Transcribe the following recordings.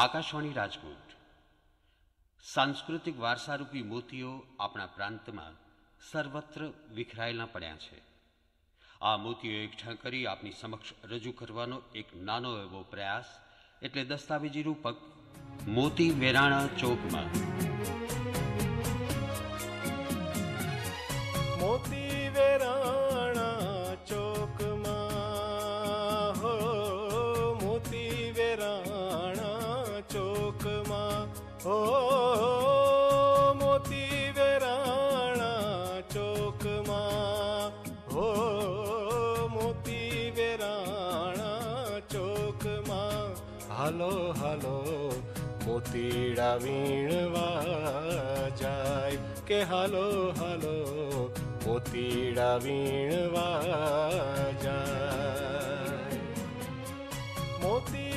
આકાશવાણી રાજકોટ સાંસ્કૃતિક વારસારૂપી મોતીઓ આપણા પ્રાંતમાં સર્વત્ર વિખરાયેલા પડ્યા છે આ મોતીઓ એકઠા કરી આપની સમક્ષ રજૂ કરવાનો એક નાનો એવો પ્રયાસ એટલે દસ્તાવેજી રૂપક મોતી વેરાણા ચોકમાં વીણા વીણવા જાય કે હાલો હાલો મોતીડા વીણવા જાય મોતી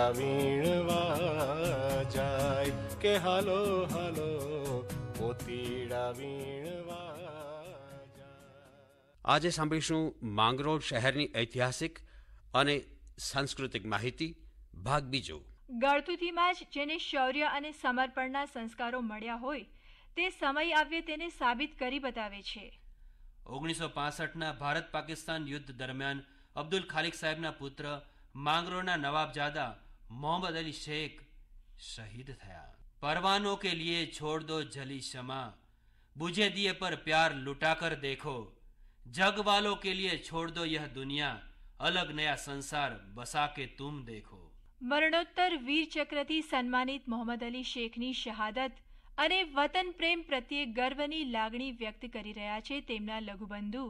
ત્યાં વીણવા જાય કે હાલો હાલો મોતીડા વીણવા આજે સાંભળીશું માંગરોળ શહેરની ઐતિહાસિક અને સાંસ્કૃતિક માહિતી ભાગ બીજો ગળથુથીમાં જ જેને શૌર્ય અને સમર્પણના સંસ્કારો મળ્યા હોય તે સમય આવ્યે તેને સાબિત કરી બતાવે છે ઓગણીસો પાસઠના ભારત પાકિસ્તાન યુદ્ધ દરમિયાન અબ્દુલ ખાલિક સાહેબના પુત્ર માંગરોળના નવાબજાદા મોહમ્મદ અલી શેખ શહીદ થયા પરવાનો કે લીએ છોડ દો જલી શમા બુજે દિયે પર પ્યાર લૂટા કર દેખો જગવાલો કે લીએ છોડ દો યહ દુનિયા અલગ નયા સંસાર બસા કે તુમ દેખો મરણોત્તર વીર ચક્રથી સન્માનિત મોહમ્મદ અલી શેખની શહાદત અને વતન પ્રેમ પ્રત્યે ગર્વની લાગણી વ્યક્ત કરી રહ્યા છે તેમના લઘુબંધુ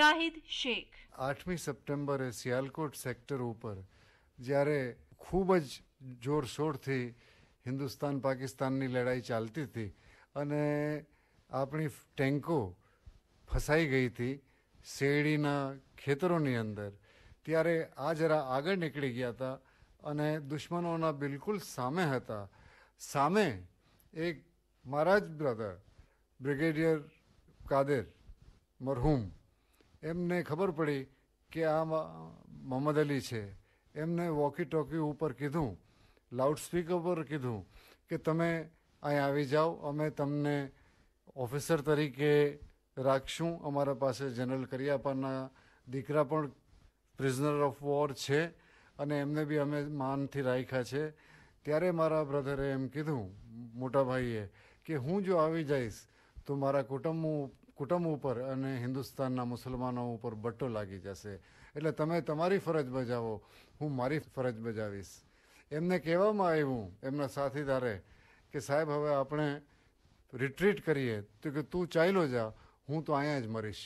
ઝાહિદ શેખ આઠમી સપ્ટેમ્બરે સિયાલકોટ સેક્ટર ઉપર જ્યારે ખૂબ જ જોરશોરથી હિન્દુસ્તાન પાકિસ્તાનની લડાઈ ચાલતી હતી અને આપણી ટેન્કો ફસાઈ ગઈ હતી શેરડીના ખેતરોની અંદર ત્યારે આ જરા આગળ નીકળી ગયા હતા અને દુશ્મનોના બિલકુલ સામે હતા સામે એક મારા જ બ્રધર બ્રિગેડિયર કાદેર મરહૂમ એમને ખબર પડી કે આ મોહમ્મદ અલી છે એમને વોકી ટોકી ઉપર કીધું લાઉડસ્પીકર પર કીધું કે તમે અહીં આવી જાઓ અમે તમને ઓફિસર તરીકે રાખશું અમારા પાસે જનરલ કરિયાપાના દીકરા પણ પ્રિઝનર ઓફ વોર છે અને એમને બી અમે માનથી રાખ્યા છે ત્યારે મારા બ્રધરે એમ કીધું મોટા ભાઈએ કે હું જો આવી જઈશ તો મારા કુટુંબ કુટુંબ ઉપર અને હિન્દુસ્તાનના મુસલમાનો ઉપર બટ્ટો લાગી જશે એટલે તમે તમારી ફરજ બજાવો હું મારી ફરજ બજાવીશ એમને કહેવામાં આવ્યું એમના સાથીદારે કે સાહેબ હવે આપણે રિટ્રીટ કરીએ તો કે તું ચાલ્યો જા હું તો અહીંયા જ મરીશ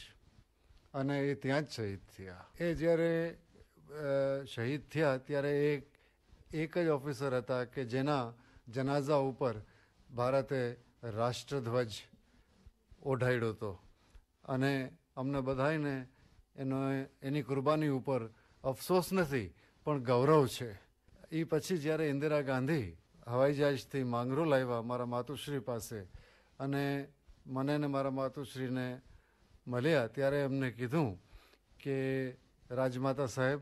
અને એ ત્યાં જ શહીદ થયા એ જ્યારે શહીદ થયા ત્યારે એક એક જ ઓફિસર હતા કે જેના જનાઝા ઉપર ભારતે રાષ્ટ્રધ્વજ ઓઢાડ્યો હતો અને અમને બધાને એનો એની કુરબાની ઉપર અફસોસ નથી પણ ગૌરવ છે એ પછી જ્યારે ઇન્દિરા ગાંધી હવાઈ જહાજથી માંગરો લાવ્યા મારા માતુશ્રી પાસે અને મને ને મારા માતુશ્રીને મળ્યા ત્યારે એમને કીધું કે રાજમાતા સાહેબ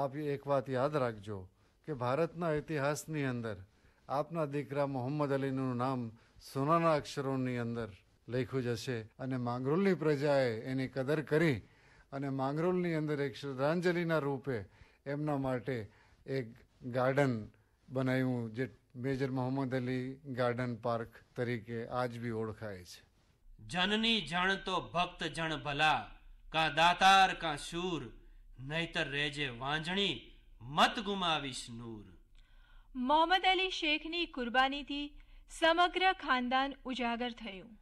આપ એક વાત યાદ રાખજો કે ભારતના ઇતિહાસની અંદર આપના દીકરા મોહમ્મદ અલીનું નામ સોનાના અક્ષરોની અંદર લખ્યું જશે અને માંગરોળની પ્રજાએ એની કદર કરી અને માંગરોળની અંદર એક શ્રદ્ધાંજલિના રૂપે એમના માટે એક ગાર્ડન બનાવ્યું જે major Mohammad Ali garden park તરીકે આજ બી ઓળખાય છે જનની જણ તો ભક્ત જણ ભલા કા દાતાર કા શૂર નહીતર રેજે વાંજણી મત ગુમાવીશ નૂર મોહમ્મદ અલી શેખની કુરબાનીથી સમગ્ર ખાનદાન ઉજાગર થયું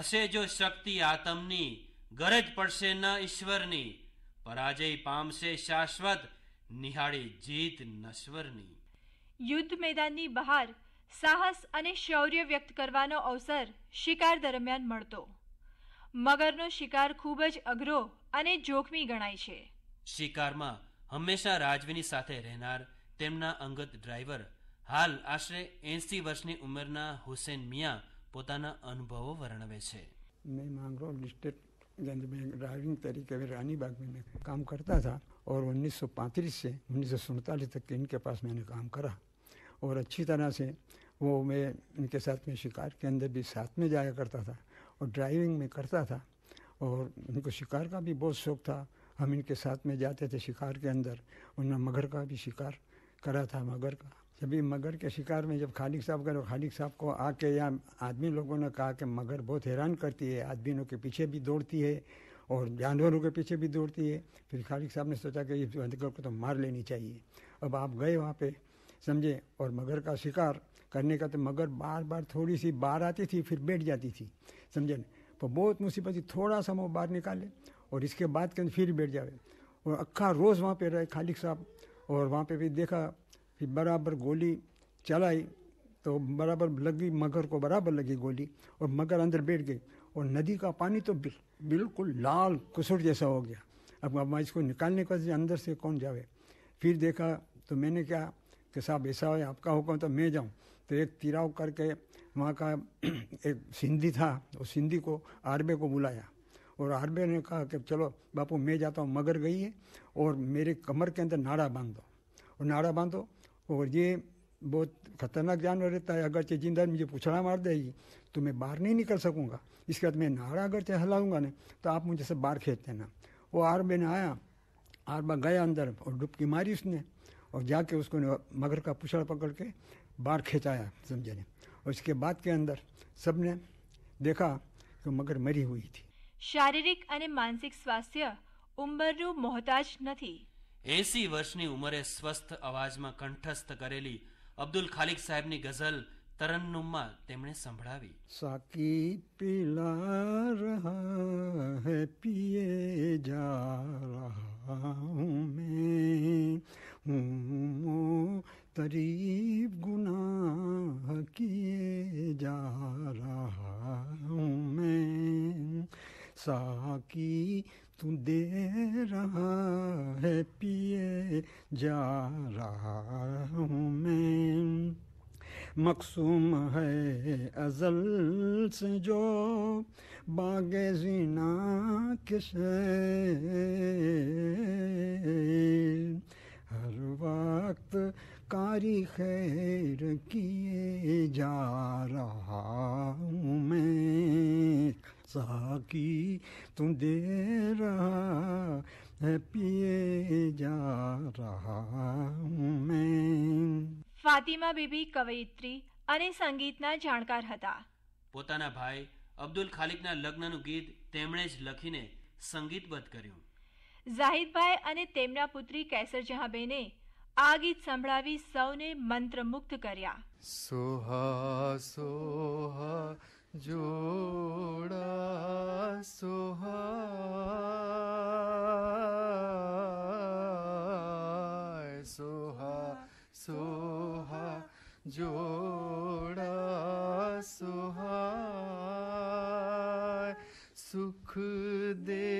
હશે જો શક્તિ આતમની ગરજ પડશે ન ઈશ્વરની પરાજય પામશે શાશ્વત નિહાળી જીત નશ્વરની યુદ્ધ મેદાનની બહાર સાહસ અને શૌર્ય વ્યક્ત કરવાનો અવસર શિકાર દરમિયાન મળતો મગરનો શિકાર ખૂબ જ અઘરો અને જોખમી ગણાય છે શિકારમાં હંમેશા રાજવીની સાથે રહેનાર તેમના અંગત ડ્રાઈવર હાલ આશરે એસી વર્ષની ઉંમરના હુસેન મિયા પોતાના અનુભવો વર્ણવે છે મેં માંગરોળ ડિસ્ટ્રિક્ટ गंज में ड्राइविंग तरीके में रानीबाग में मैं काम करता था और उन्नीस से उन्नीस तक के इनके पास मैंने काम करा और अच्छी तरह से वो मैं इनके साथ में शिकार के अंदर भी साथ में जाया करता था और ड्राइविंग में करता था और उनको शिकार का भी बहुत शौक़ था हम इनके साथ में जाते थे शिकार के अंदर उन्होंने मगर का भी शिकार करा था मगर का तभी मगर के शिकार में जब खालिक साहब का तो खालिक साहब को आके या आदमी लोगों ने कहा कि मगर बहुत हैरान करती है आदमियों के पीछे भी दौड़ती है और जानवरों के पीछे भी दौड़ती है फिर खालिक साहब ने सोचा कि इस को तो मार लेनी चाहिए अब आप गए वहाँ पर समझे और मगर का शिकार करने का तो मगर बार बार थोड़ी सी बाहर आती थी फिर बैठ जाती थी समझे तो बहुत मुसीबत थी थोड़ा सा वो बाहर निकाले और इसके बाद कहीं फिर बैठ जाए और अक्खा रोज़ वहाँ पे रहे खालिक साहब और वहाँ पे भी देखा फिर बराबर गोली चलाई तो बराबर लगी मगर को बराबर लगी गोली और मगर अंदर बैठ गई और नदी का पानी तो बिल्कुल लाल कुसुर जैसा हो गया अब अब इसको निकालने का अंदर से कौन जावे फिर देखा तो मैंने क्या कि साहब ऐसा हो आपका हुक्म तो मैं जाऊँ तो एक तिराव करके वहाँ का एक सिंधी था उस सिंधी को आरबे को बुलाया और आरबे ने कहा कि चलो बापू मैं जाता हूँ मगर गई है और मेरे कमर के अंदर नाड़ा बांध दो और नाड़ा बांधो और ये बहुत खतरनाक जानवर रहता है अगर चाहे जिंदा मुझे पुछड़ा मार देगी तो मैं बाहर नहीं निकल सकूँगा इसके बाद मैं अगर चाहे हलाऊँगा ना तो आप मुझे सब बाहर खेत देना वो आर ने आया आर गया अंदर और डुबकी मारी उसने और जाके उसको मगर का पुछड़ा पकड़ के बाहर खेचाया समझे ने और इसके बाद के अंदर सब ने देखा कि मगर मरी हुई थी शारीरिक मानसिक स्वास्थ्य સ્વાસ્થ્ય मोहताज મોહતાજ નથી એસી વર્ષની ઉંમરે સ્વસ્થ અવાજમાં કંઠસ્થ કરેલી અબ્દુલ ખાલિક સાહેબની ગઝલ તરન્નુમમાં તેમણે સંભળાવી સાકી પીલા રહા હે પીએ જા રહા મેં હું तरीफ गुनाह किए जा रहा हूँ मैं साकी तू दे रहा है पिए जा रहा हूँ मैं मकसूम है अजल से जो बाग जीना किस हर वक्त कारी खैर किए जा रहा हूँ मैं साकी तू दे रहा है पिए जा रहा मैं ફાતિમા બીબી કવયિત્રી અને સંગીતના જાણકાર હતા પોતાના ભાઈ અબ્દુલ ખાલિકના લગ્નનું ગીત તેમણે જ લખીને સંગીતબદ્ધ કર્યું ઝાહિદભાઈ અને તેમના પુત્રી કેસર જહાંબેને આ ગીત સંભળાવી સૌને મંત્રમુગ્ધ કર્યા સોહા સોહા જોડા સોહા સોહા સોહા જોડા સોહા સુખ દે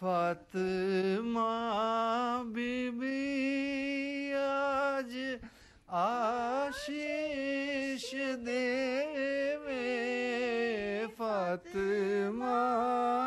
ફતમા બીબી આજ આશીષ દેવે ફતમા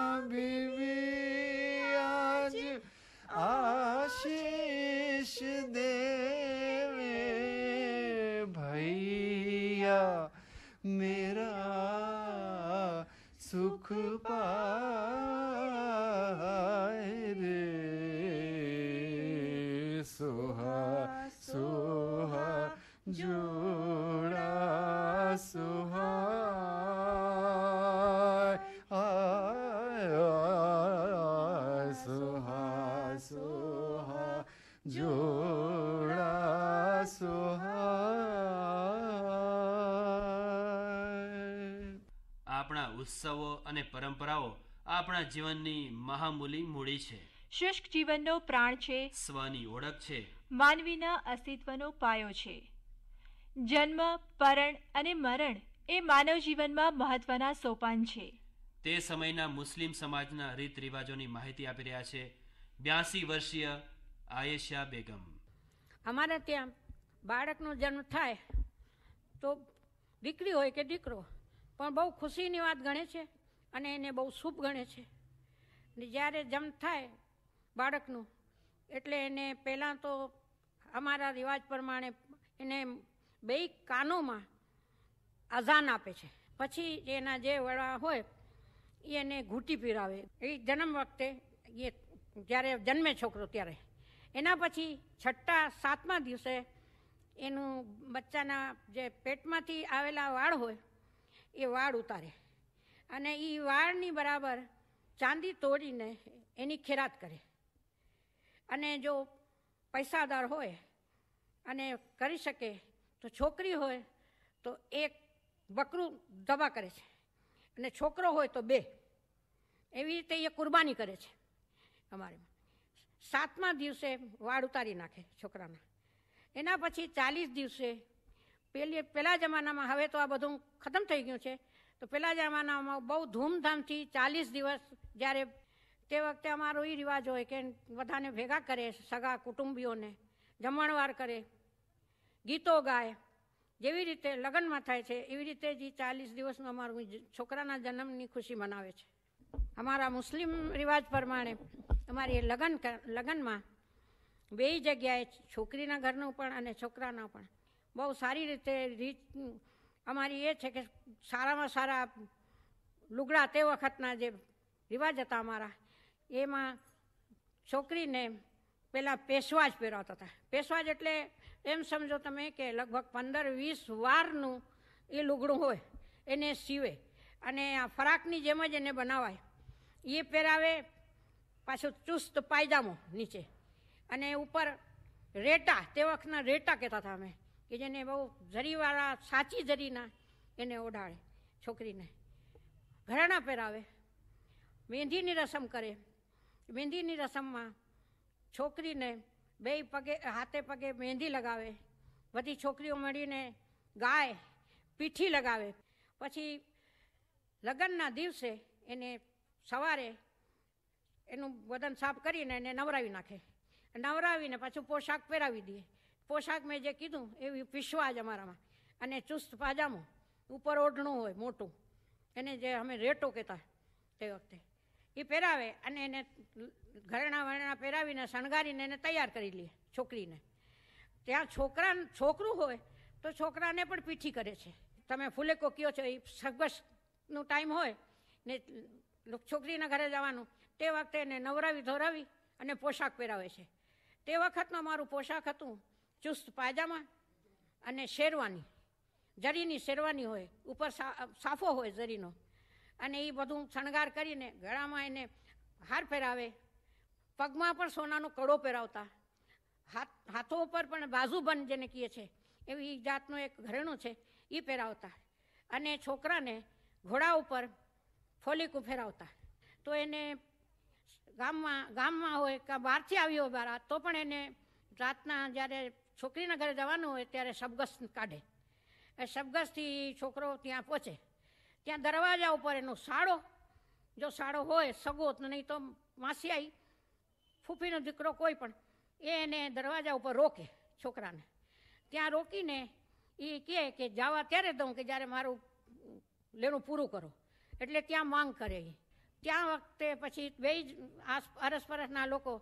આપણા ઉત્સવો અને પરંપરાઓ આપણા જીવનની મહામૂલી મૂડી છે શુષ્ક જીવનનો પ્રાણ છે સ્વની ઓળખ છે માનવીના અસ્તિત્વનો પાયો છે જન્મ પરણ અને મરણ એ માનવ જીવનમાં મહત્વના સોપાન છે તે સમયના મુસ્લિમ સમાજના રીત રિવાજોની માહિતી આપી રહ્યા છે બ્યાસી વર્ષીય આયેશા બેગમ અમારા ત્યાં બાળકનો જન્મ થાય તો દીકરી હોય કે દીકરો પણ બહુ ખુશીની વાત ગણે છે અને એને બહુ શુભ ગણે છે ને જ્યારે જમ થાય બાળકનું એટલે એને પહેલાં તો અમારા રિવાજ પ્રમાણે એને બે કાનોમાં અઝાન આપે છે પછી એના જે વડા હોય એને ઘૂંટી પીરાવે એ જન્મ વખતે એ જ્યારે જન્મે છોકરો ત્યારે એના પછી છઠ્ઠા સાતમા દિવસે એનું બચ્ચાના જે પેટમાંથી આવેલા વાળ હોય એ વાળ ઉતારે અને એ વાળની બરાબર ચાંદી તોડીને એની ખેરાત કરે અને જો પૈસાદાર હોય અને કરી શકે તો છોકરી હોય તો એક બકરું દબા કરે છે અને છોકરો હોય તો બે એવી રીતે એ કુરબાની કરે છે અમારે સાતમા દિવસે વાળ ઉતારી નાખે છોકરાના એના પછી ચાલીસ દિવસે પેલી પહેલા જમાનામાં હવે તો આ બધું ખતમ થઈ ગયું છે તો પહેલા જમાનામાં બહુ ધૂમધામથી ચાલીસ દિવસ જ્યારે તે વખતે અમારો એ રિવાજ હોય કે બધાને ભેગા કરે સગા કુટુંબીઓને જમણવાર કરે ગીતો ગાય જેવી રીતે લગ્નમાં થાય છે એવી રીતે જ એ ચાલીસ દિવસનું અમારું છોકરાના જન્મની ખુશી મનાવે છે અમારા મુસ્લિમ રિવાજ પ્રમાણે અમારી લગ્ન લગ્નમાં બે જગ્યાએ છોકરીના ઘરનું પણ અને છોકરાના પણ બહુ સારી રીતે રીત અમારી એ છે કે સારામાં સારા લુગડા તે વખતના જે રિવાજ હતા અમારા એમાં છોકરીને પહેલાં પેશવાજ પહેરાવતા હતા પેશવાજ એટલે એમ સમજો તમે કે લગભગ પંદર વીસ વારનું એ લુગડું હોય એને સીવે અને આ ફરાકની જેમ જ એને બનાવાય એ પહેરાવે પાછું ચુસ્ત પાયજામો નીચે અને ઉપર રેટા તે વખતના રેટા કહેતા હતા અમે કે જેને બહુ ઝરીવાળા સાચી ઝરીના એને ઓઢાડે છોકરીને ઘરેણા પહેરાવે મહેંદીની રસમ કરે મહેંદીની રસમમાં છોકરીને બે પગે હાથે પગે મહેંદી લગાવે બધી છોકરીઓ મળીને ગાય પીઠી લગાવે પછી લગ્નના દિવસે એને સવારે એનું બદન સાફ કરીને એને નવરાવી નાખે નવરાવીને પાછું પોશાક પહેરાવી દઈએ પોશાક મેં જે કીધું એવી પીસવા જ અમારામાં અને ચુસ્ત પાજામો ઉપર ઓઢણું હોય મોટું એને જે અમે રેટો કહેતા તે વખતે એ પહેરાવે અને એને ઘરેણા વરણા પહેરાવીને શણગારીને એને તૈયાર કરી લે છોકરીને ત્યાં છોકરા છોકરું હોય તો છોકરાને પણ પીઠી કરે છે તમે ફૂલેકો કયો છો એ સગસનો ટાઈમ હોય ને છોકરીના ઘરે જવાનું તે વખતે એને નવરાવી ધોરાવી અને પોશાક પહેરાવે છે તે વખતનો મારું પોશાક હતું ચુસ્ત પાયજામા અને શેરવાની જરીની શેરવાની હોય ઉપર સાફો હોય જરીનો અને એ બધું શણગાર કરીને ગળામાં એને હાર પહેરાવે પગમાં પણ સોનાનો કડો પહેરાવતા હાથ હાથો ઉપર પણ બાજુબંધ જેને કહે છે એવી જાતનું એક ઘરેણું છે એ પહેરાવતા અને છોકરાને ઘોડા ઉપર ફોલીકું ફેરાવતા તો એને ગામમાં ગામમાં હોય કે બહારથી આવ્યો હોય બારા તો પણ એને રાતના જ્યારે છોકરીના ઘરે જવાનું હોય ત્યારે સબગસ કાઢે એ શબગસથી છોકરો ત્યાં પહોંચે ત્યાં દરવાજા ઉપર એનો સાડો જો સાડો હોય સગો નહીં તો માસિયાઈ ફૂફીનો દીકરો કોઈ પણ એ એને દરવાજા ઉપર રોકે છોકરાને ત્યાં રોકીને એ કહે કે જવા ત્યારે દઉં કે જ્યારે મારું લેણું પૂરું કરો એટલે ત્યાં માંગ કરે એ ત્યાં વખતે પછી બે જ આસ અરસપરસના લોકો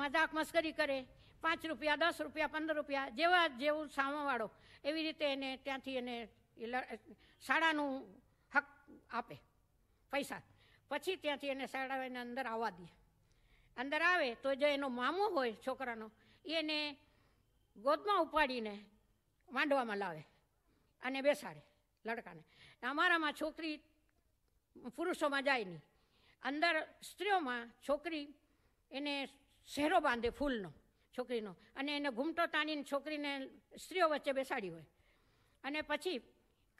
મજાક મસ્કરી કરે પાંચ રૂપિયા દસ રૂપિયા પંદર રૂપિયા જેવા જેવું સામાવાળો એવી રીતે એને ત્યાંથી એને શાળાનું હક આપે પૈસા પછી ત્યાંથી એને શાળા એને અંદર આવવા દે અંદર આવે તો જો એનો મામો હોય છોકરાનો એને ગોદમાં ઉપાડીને માંડવામાં લાવે અને બેસાડે લડકાને અમારામાં છોકરી પુરુષોમાં જાય નહીં અંદર સ્ત્રીઓમાં છોકરી એને શહેરો બાંધે ફૂલનો છોકરીનો અને એને ઘૂમટો તાણીને છોકરીને સ્ત્રીઓ વચ્ચે બેસાડી હોય અને પછી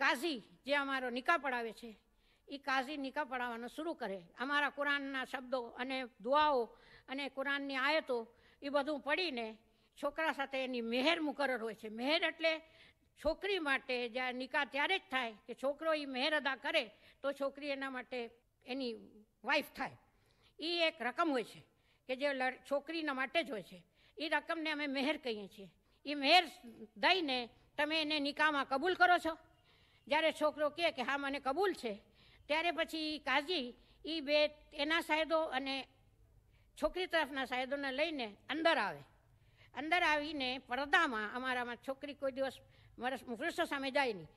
કાઝી જે અમારો નિકા પડાવે છે એ કાઝી નિકા પડાવવાનો શરૂ કરે અમારા કુરાનના શબ્દો અને દુઆઓ અને કુરાનની આયતો એ બધું પડીને છોકરા સાથે એની મહેર મુકરર હોય છે મહેર એટલે છોકરી માટે જ્યાં નિકાહ ત્યારે જ થાય કે છોકરો એ મહેર અદા કરે તો છોકરી એના માટે એની વાઈફ થાય એ એક રકમ હોય છે કે જે છોકરીના માટે જ હોય છે એ રકમને અમે મહેર કહીએ છીએ એ મહેર દઈને તમે એને નિકામાં કબૂલ કરો છો જ્યારે છોકરો કહે કે હા મને કબૂલ છે ત્યારે પછી કાઝી એ બે એના સાયદો અને છોકરી તરફના સાયદોને લઈને અંદર આવે અંદર આવીને પડદામાં અમારામાં છોકરી કોઈ દિવસ વૃક્ષો સામે જાય નહીં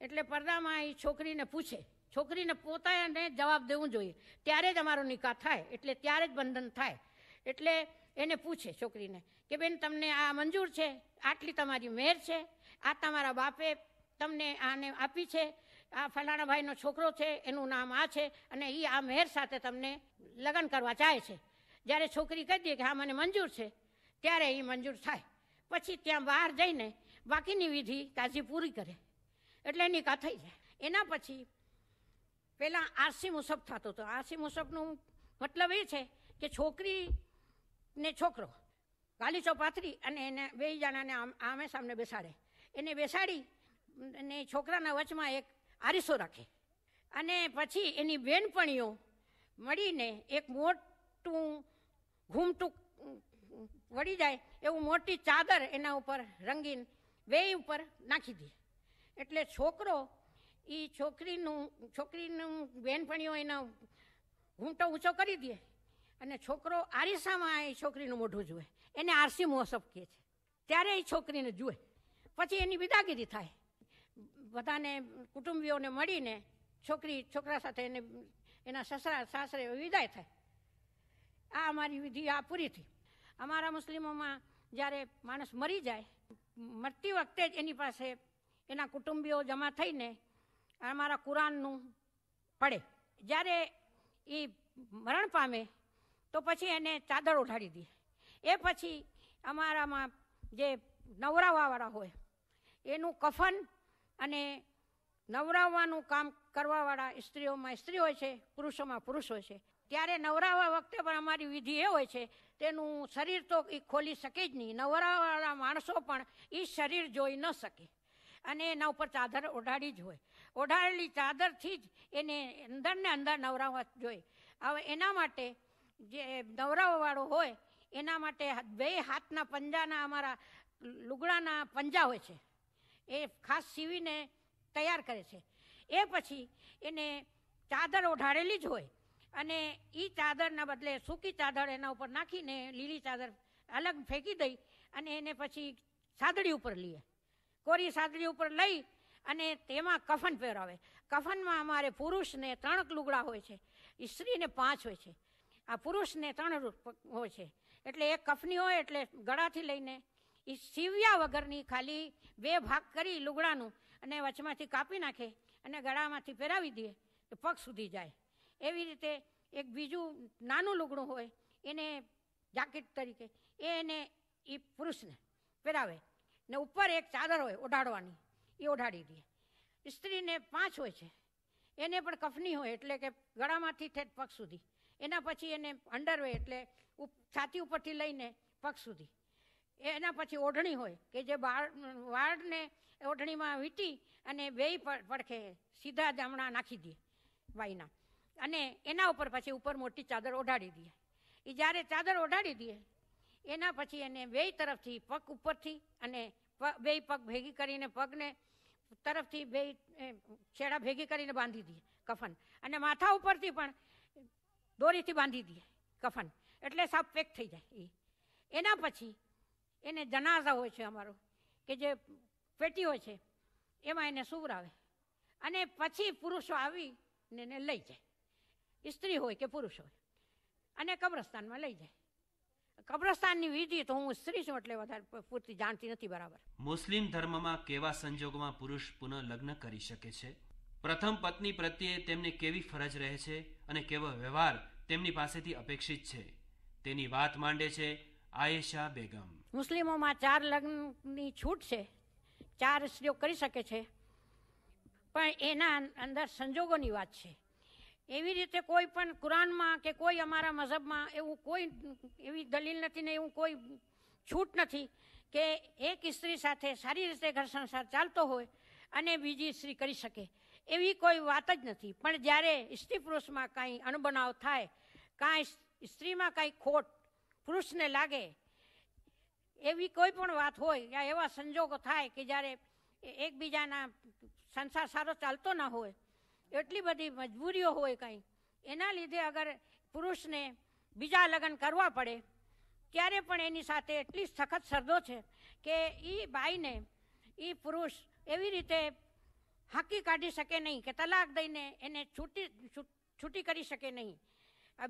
એટલે પડદામાં એ છોકરીને પૂછે છોકરીને પોતાને જવાબ દેવું જોઈએ ત્યારે જ અમારો નિકાહ થાય એટલે ત્યારે જ બંધન થાય એટલે એને પૂછે છોકરીને કે બેન તમને આ મંજૂર છે આટલી તમારી મેર છે આ તમારા બાપે તમને આને આપી છે આ ફલાણા ભાઈનો છોકરો છે એનું નામ આ છે અને એ આ મેર સાથે તમને લગ્ન કરવા ચાહે છે જ્યારે છોકરી કહી દે કે હા મને મંજૂર છે ત્યારે એ મંજૂર થાય પછી ત્યાં બહાર જઈને બાકીની વિધિ કાજી પૂરી કરે એટલે એની કા થઈ જાય એના પછી પહેલાં આરસી મુસબ થતો હતો આરસી મુસબનું મતલબ એ છે કે છોકરી ને છોકરો ગાલીચો પાથરી અને એને બે જણાને આમે સામને બેસાડે એને બેસાડી ને છોકરાના વચમાં એક આરીસો રાખે અને પછી એની બહેનપણીઓ મળીને એક મોટું ઘૂમટું વળી જાય એવું મોટી ચાદર એના ઉપર રંગીન બે ઉપર નાખી દે એટલે છોકરો એ છોકરીનું છોકરીનું બહેનપણીઓ એનો ઘૂમટો ઊંચો કરી દે અને છોકરો આરીસામાં એ છોકરીનું મોઢું જુએ એને આરસી મોસફ કહે છે ત્યારે એ છોકરીને જુએ પછી એની વિદાગીરી થાય બધાને કુટુંબીઓને મળીને છોકરી છોકરા સાથે એને એના સસરા સાસરે વિદાય થાય આ અમારી વિધિ આ પૂરી થઈ અમારા મુસ્લિમોમાં જ્યારે માણસ મરી જાય મરતી વખતે જ એની પાસે એના કુટુંબીઓ જમા થઈને અમારા કુરાનનું પડે જ્યારે એ મરણ પામે તો પછી એને ચાદર ઉઠાડી દે એ પછી અમારામાં જે નવરાવાવાળા હોય એનું કફન અને નવરાવવાનું કામ કરવાવાળા સ્ત્રીઓમાં સ્ત્રી હોય છે પુરુષોમાં પુરુષ હોય છે ત્યારે નવરાવા વખતે પણ અમારી વિધિ એ હોય છે તેનું શરીર તો એ ખોલી શકે જ નહીં નવરાવાળા માણસો પણ એ શરીર જોઈ ન શકે અને એના ઉપર ચાદર ઓઢાડી જ હોય ઓઢાડેલી ચાદરથી જ એને અંદરને અંદર નવરાવવા જોઈએ હવે એના માટે જે નવરાવાળો હોય એના માટે બે હાથના પંજાના અમારા લુગડાના પંજા હોય છે એ ખાસ સીવીને તૈયાર કરે છે એ પછી એને ચાદર ઓઢાડેલી જ હોય અને એ ચાદરના બદલે સૂકી ચાદર એના ઉપર નાખીને લીલી ચાદર અલગ ફેંકી દઈ અને એને પછી સાદડી ઉપર લઈએ કોરી સાદડી ઉપર લઈ અને તેમાં કફન પહેરાવે કફનમાં અમારે પુરુષને ત્રણ લુગડા હોય છે સ્ત્રીને પાંચ હોય છે આ પુરુષને ત્રણ રૂપ હોય છે એટલે એક કફની હોય એટલે ગળાથી લઈને એ સીવ્યા વગરની ખાલી બે ભાગ કરી લુગડાનું અને વચમાંથી કાપી નાખે અને ગળામાંથી પહેરાવી દે તો પગ સુધી જાય એવી રીતે એક બીજું નાનું લુગડું હોય એને જાકીટ તરીકે એ એને એ પુરુષને પહેરાવે ને ઉપર એક ચાદર હોય ઓઢાડવાની એ ઓઢાડી દે સ્ત્રીને પાંચ હોય છે એને પણ કફની હોય એટલે કે ગળામાંથી ઠેઠ પગ સુધી એના પછી એને અંડરવે એટલે છાતી ઉપરથી લઈને પગ સુધી એના પછી ઓઢણી હોય કે જે બાળ વાળને ઓઢણીમાં વીંટી અને બેય પડખે સીધા જામણા નાખી દે વાઈના અને એના ઉપર પછી ઉપર મોટી ચાદર ઓઢાડી દે એ જ્યારે ચાદર ઓઢાડી દઈએ એના પછી એને બેય તરફથી પગ ઉપરથી અને બેય પગ ભેગી કરીને પગને તરફથી બે છેડા ભેગી કરીને બાંધી દઈએ કફન અને માથા ઉપરથી પણ દોરીથી બાંધી દે કફન એટલે સાપ પેક થઈ જાય એ એના પછી એને જનાઝા હોય છે અમારો કે જે પેટી હોય છે એમાં એને સુવરાવે અને પછી પુરુષો આવીને એને લઈ જાય સ્ત્રી હોય કે પુરુષ હોય અને કબ્રસ્તાનમાં લઈ જાય કબ્રસ્તાનની વિધિ તો હું સ્ત્રી છું એટલે વધારે પૂરતી જાણતી નથી બરાબર મુસ્લિમ ધર્મમાં કેવા સંજોગોમાં પુરુષ પુનઃ લગ્ન કરી શકે છે પ્રથમ પત્ની પ્રત્યે તેમને કેવી ફરજ રહે છે અને કેવો વ્યવહાર તેમની પાસેથી અપેક્ષિત છે તેની વાત માંડે છે આયેશા બેગમ મુસ્લિમોમાં ચાર લગ્નની છૂટ છે ચાર સ્ત્રીઓ કરી શકે છે પણ એના અંદર સંજોગોની વાત છે એવી રીતે કોઈ પણ કુરાનમાં કે કોઈ અમારા મઝહબમાં એવું કોઈ એવી દલીલ નથી ને એવું કોઈ છૂટ નથી કે એક સ્ત્રી સાથે સારી રીતે ઘર સંસાર ચાલતો હોય અને બીજી સ્ત્રી કરી શકે એવી કોઈ વાત જ નથી પણ જ્યારે સ્ત્રી પુરુષમાં કાંઈ અણબનાવ થાય કાંઈ સ્ત્રીમાં કાંઈ ખોટ પુરુષને લાગે એવી કોઈ પણ વાત હોય યા એવા સંજોગો થાય કે જ્યારે એકબીજાના સંસાર સારો ચાલતો ન હોય એટલી બધી મજબૂરીઓ હોય કંઈ એના લીધે અગર પુરુષને બીજા લગ્ન કરવા પડે ત્યારે પણ એની સાથે એટલી સખત શરદો છે કે એ બાઈને એ પુરુષ એવી રીતે હાકી કાઢી શકે નહીં કે તલાક દઈને એને છૂટી છૂટી કરી શકે નહીં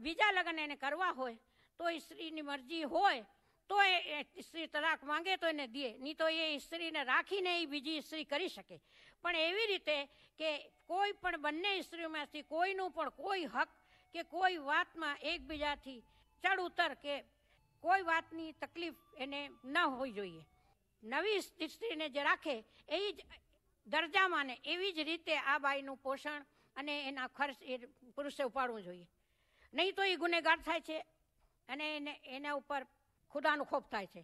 બીજા લગ્ન એને કરવા હોય તો એ સ્ત્રીની મરજી હોય તો એ સ્ત્રી તલાક માંગે તો એને દે નહીં તો એ સ્ત્રીને રાખીને એ બીજી સ્ત્રી કરી શકે પણ એવી રીતે કે કોઈ પણ બંને સ્ત્રીમાંથી કોઈનું પણ કોઈ હક કે કોઈ વાતમાં એકબીજાથી ચડ ઉતર કે કોઈ વાતની તકલીફ એને ન હોવી જોઈએ નવી સ્ત્રીને જે રાખે એ જ દરજામાં ને એવી જ રીતે આ બાઈનું પોષણ અને એના ખર્ચ એ પુરુષે ઉપાડવું જોઈએ નહીં તો એ ગુનેગાર થાય છે અને એને એના ઉપર ખુદાનો ખોફ થાય છે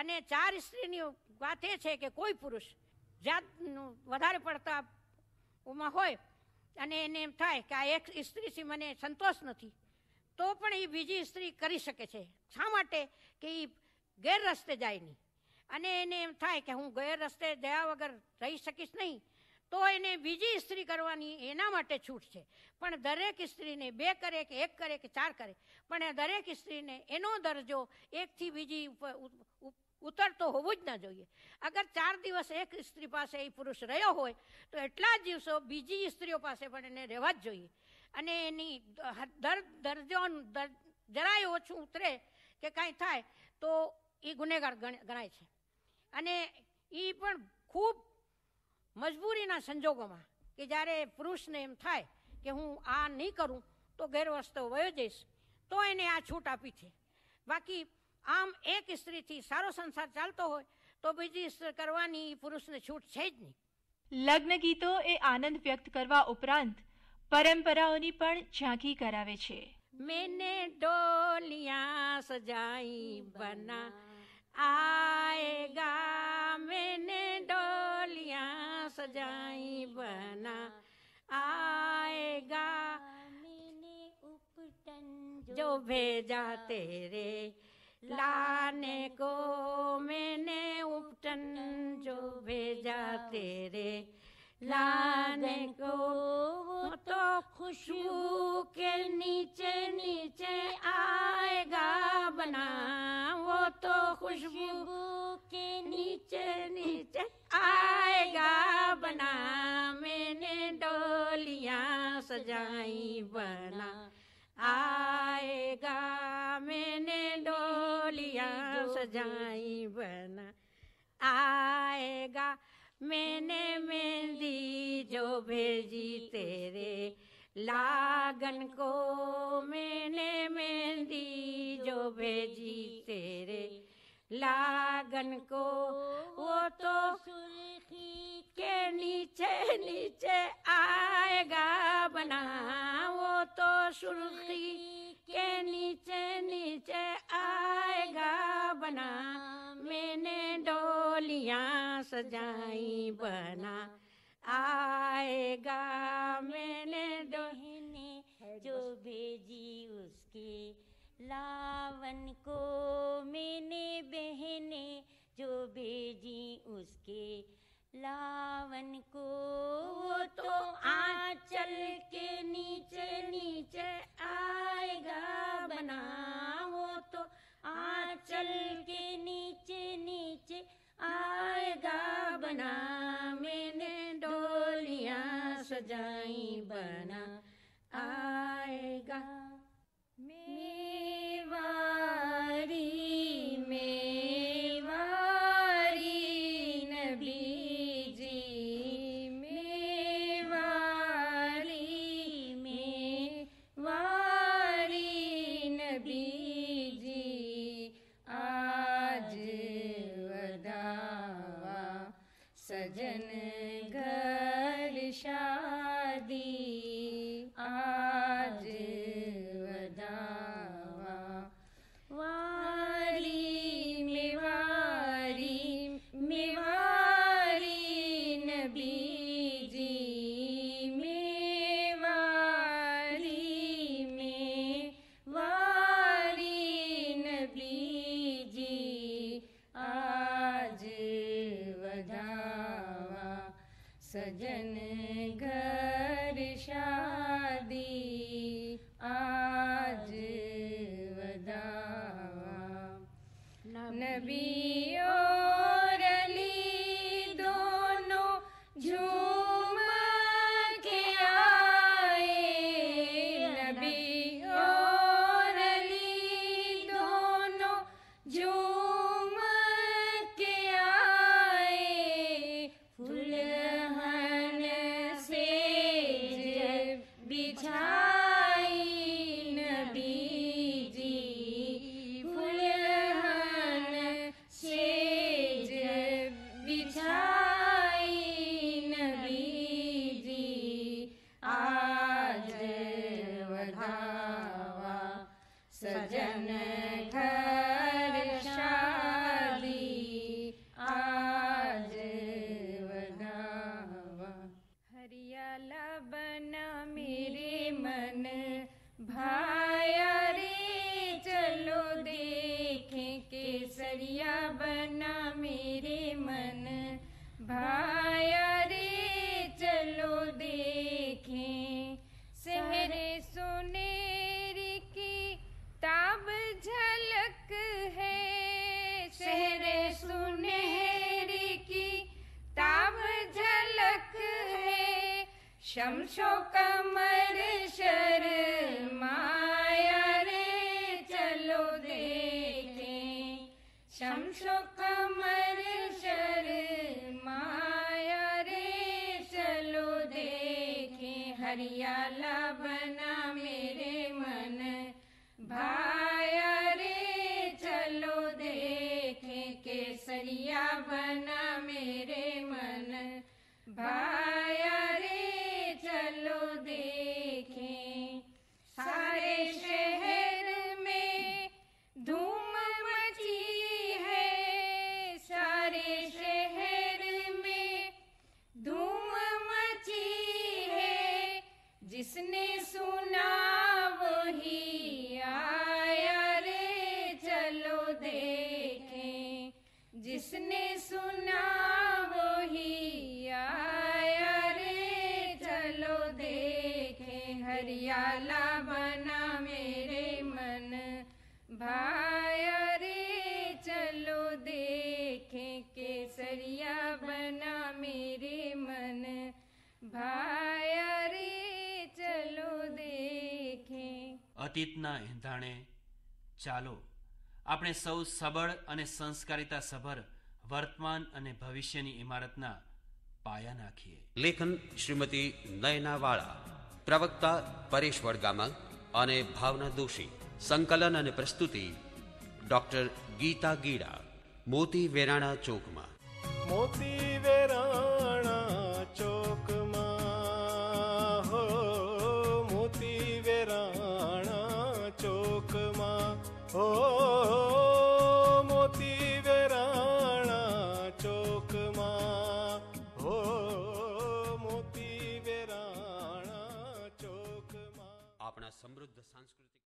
અને ચાર સ્ત્રીની વાત એ છે કે કોઈ પુરુષ જાતનું વધારે પડતા ઉમાં હોય અને એને એમ થાય કે આ એક સ્ત્રી છે મને સંતોષ નથી તો પણ એ બીજી સ્ત્રી કરી શકે છે શા માટે કે એ ગેરરસ્તે જાય નહીં અને એને એમ થાય કે હું ગયે રસ્તે ગયા વગર રહી શકીશ નહીં તો એને બીજી સ્ત્રી કરવાની એના માટે છૂટ છે પણ દરેક સ્ત્રીને બે કરે કે એક કરે કે ચાર કરે પણ એ દરેક સ્ત્રીને એનો દરજ્જો એકથી બીજી ઉતરતો હોવું જ ન જોઈએ અગર ચાર દિવસ એક સ્ત્રી પાસે એ પુરુષ રહ્યો હોય તો એટલા જ દિવસો બીજી સ્ત્રીઓ પાસે પણ એને રહેવા જ જોઈએ અને એની દર દરજો જરાય ઓછું ઉતરે કે કાંઈ થાય તો એ ગુનેગાર ગણાય છે અને એ પણ ખૂબ મજબૂરીના સંજોગોમાં કે જ્યારે પુરુષને એમ થાય કે હું આ નહીં કરું તો ગેરવસ્તો વયો જઈશ તો એને આ છૂટ આપી છે બાકી આમ એક સ્ત્રીથી સારો સંસાર ચાલતો હોય તો બીજી કરવાની પુરુષને છૂટ છે જ નહીં લગ્ન ગીતો એ આનંદ વ્યક્ત કરવા ઉપરાંત પરંપરાઓની પણ ઝાંખી કરાવે છે મેને ડોલિયા સજાઈ બના आएगा मैंने डोलियां सजाई बना आएगा मैंने उपटन जो भेजा तेरे लाने को मैंने उपटन जो भेजा तेरे लाने को वो तो खुशबू के नीचे नीचे आएगा बना वो तो खुशबू के नीचे नीचे आएगा बना मैंने डोलियाँ सजाई बना आएगा मैंने डोलियाँ सजाई बना आएगा मैंने मेहंदी जो भेजी तेरे लागन को मैंने मेहंदी जो भेजी तेरे लागन को वो तो सुर्खी के नीचे नीचे आएगा बना वो तो सुर्खी के नीचे नीचे आएगा बना मैंने डो टोलिया सजाई बना आएगा मैंने दोहिने जो भेजी उसके लावन को मैंने बहने जो भेजी उसके लावन को वो तो चल के नीचे नीचे आ सजाई बना கரியலவன் અતીતના એંધાણે ચાલો આપણે સૌ સબળ અને સંસ્કારિતા સભર વર્તમાન અને ભવિષ્યની ઇમારતના પાયા નાખીએ લેખન શ્રીમતી નયનાવાળા પ્રવક્તા પરેશ વડગામા અને ભાવના દોશી સંકલન અને પ્રસ્તુતિ ડોક્ટર ગીતા ગીડા મોતી વેરાણા ચોકમાં મોતી